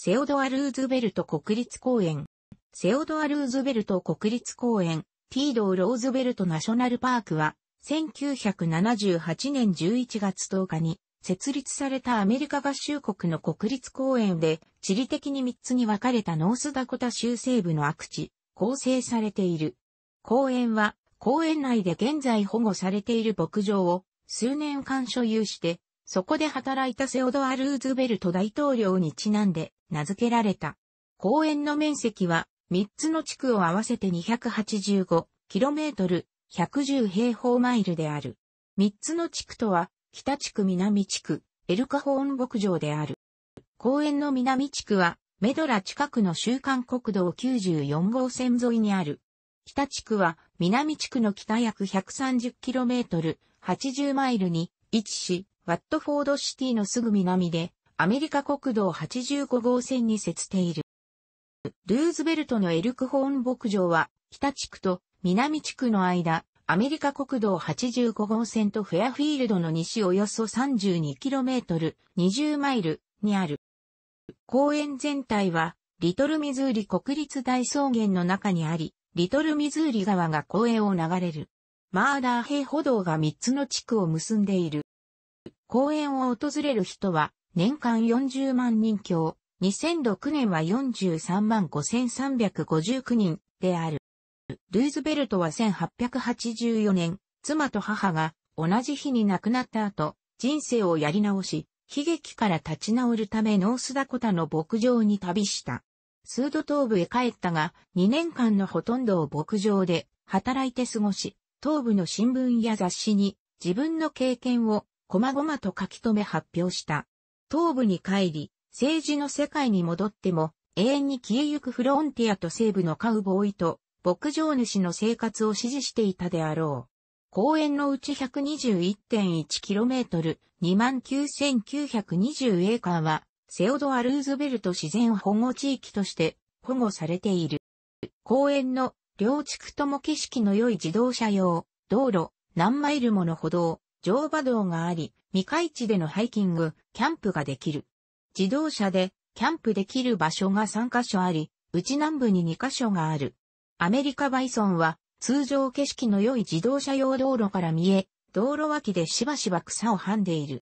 セオドア・ルーズベルト国立公園。セオドア・ルーズベルト国立公園、ティードー・ローズベルト・ナショナルパークは、1978年11月10日に設立されたアメリカ合衆国の国立公園で、地理的に3つに分かれたノースダコタ州西部の悪地、構成されている。公園は、公園内で現在保護されている牧場を数年間所有して、そこで働いたセオドア・ルーズベルト大統領にちなんで、名付けられた。公園の面積は3つの地区を合わせて 285km、110平方マイルである。3つの地区とは、北地区南地区、エルカホーン牧場である。公園の南地区は、メドラ近くの週間国道94号線沿いにある。北地区は、南地区の北約 130km、80マイルに位置し、ワットフォードシティのすぐ南で、アメリカ国道85号線に接している。ルーズベルトのエルクホーン牧場は、北地区と南地区の間、アメリカ国道85号線とフェアフィールドの西およそ 32km、20マイルにある。公園全体は、リトルミズーリ国立大草原の中にあり、リトルミズーリ川が公園を流れる。マーダー平歩道が3つの地区を結んでいる。公園を訪れる人は、年間40万人強、2006年は43万5359人である。ルーズベルトは1884年、妻と母が同じ日に亡くなった後、人生をやり直し、悲劇から立ち直るためノースダコタの牧場に旅した。スード東部へ帰ったが、2年間のほとんどを牧場で働いて過ごし、東部の新聞や雑誌に自分の経験を細々と書き留め発表した。東部に帰り、政治の世界に戻っても、永遠に消えゆくフロンティアと西部のカウボーイと、牧場主の生活を支持していたであろう。公園のうち 121.1km、29,920エーカーは、セオドア・ルーズベルト自然保護地域として保護されている。公園の両地区とも景色の良い自動車用、道路、何マイルもの歩道、乗馬道があり、未開地でのハイキング、キャンプができる。自動車でキャンプできる場所が3カ所あり、うち南部に2カ所がある。アメリカバイソンは通常景色の良い自動車用道路から見え、道路脇でしばしば草をはんでいる。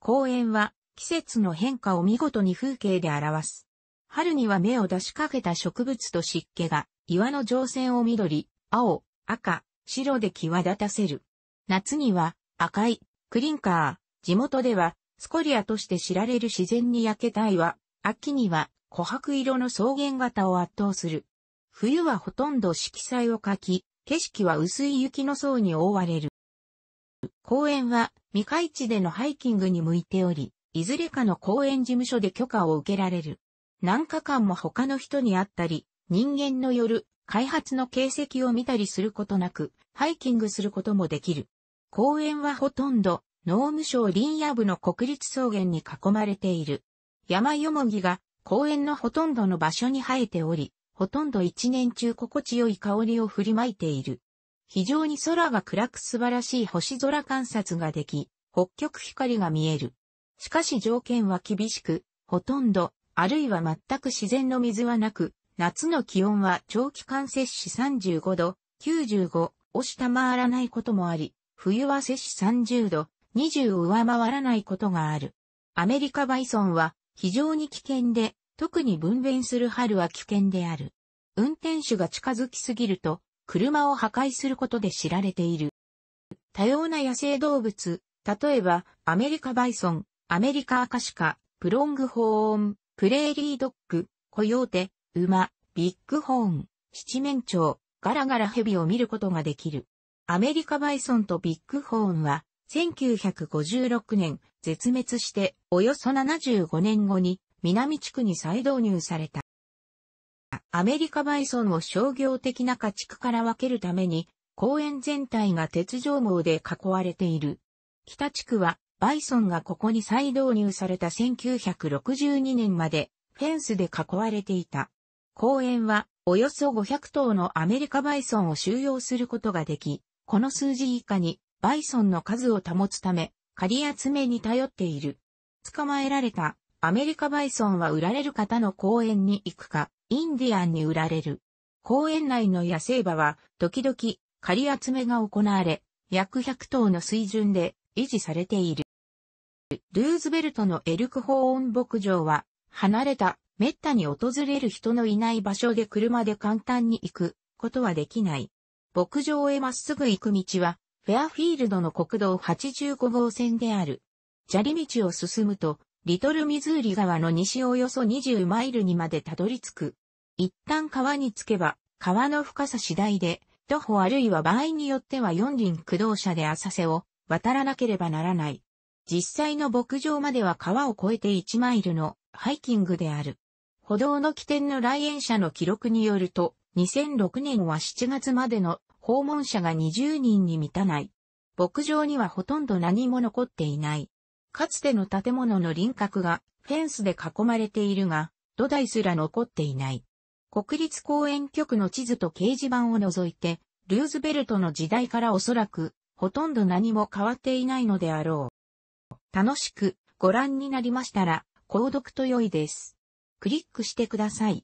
公園は季節の変化を見事に風景で表す。春には芽を出しかけた植物と湿気が岩の上線を緑、青、赤、白で際立たせる。夏には赤いクリンカー、地元ではスコリアとして知られる自然に焼けた岩、秋には琥珀色の草原型を圧倒する。冬はほとんど色彩を描き、景色は薄い雪の層に覆われる。公園は未開地でのハイキングに向いており、いずれかの公園事務所で許可を受けられる。何日間も他の人に会ったり、人間の夜、開発の形跡を見たりすることなく、ハイキングすることもできる。公園はほとんど、農務省林野部の国立草原に囲まれている。山よもぎが公園のほとんどの場所に生えており、ほとんど一年中心地よい香りを振りまいている。非常に空が暗く素晴らしい星空観察ができ、北極光が見える。しかし条件は厳しく、ほとんど、あるいは全く自然の水はなく、夏の気温は長期間摂氏35度、95を下回らないこともあり、冬は摂氏30度、20を上回らないことがある。アメリカバイソンは非常に危険で、特に分娩する春は危険である。運転手が近づきすぎると、車を破壊することで知られている。多様な野生動物、例えば、アメリカバイソン、アメリカアカシカ、プロングホーン、プレーリードッグ、コヨーテ、馬、ビッグホーン、七面鳥、ガラガラヘビを見ることができる。アメリカバイソンとビッグホーンは、1956年、絶滅して、およそ75年後に、南地区に再導入された。アメリカバイソンを商業的な家畜から分けるために、公園全体が鉄条網で囲われている。北地区は、バイソンがここに再導入された1962年まで、フェンスで囲われていた。公園は、およそ500頭のアメリカバイソンを収容することができ、この数字以下に、バイソンの数を保つため、狩り集めに頼っている。捕まえられた、アメリカバイソンは売られる方の公園に行くか、インディアンに売られる。公園内の野生馬は、時々、狩り集めが行われ、約100頭の水準で維持されている。ルーズベルトのエルクホーン牧場は、離れた、滅多に訪れる人のいない場所で車で簡単に行くことはできない。牧場へまっすぐ行く道は、フェアフィールドの国道85号線である。砂利道を進むと、リトルミズーリ川の西およそ20マイルにまでたどり着く。一旦川に着けば、川の深さ次第で、徒歩あるいは場合によっては四輪駆動車で浅瀬を渡らなければならない。実際の牧場までは川を越えて1マイルのハイキングである。歩道の起点の来園者の記録によると、2006年は7月までの訪問者が20人に満たない。牧場にはほとんど何も残っていない。かつての建物の輪郭がフェンスで囲まれているが、土台すら残っていない。国立公園局の地図と掲示板を除いて、ルーズベルトの時代からおそらく、ほとんど何も変わっていないのであろう。楽しくご覧になりましたら、購読と良いです。クリックしてください。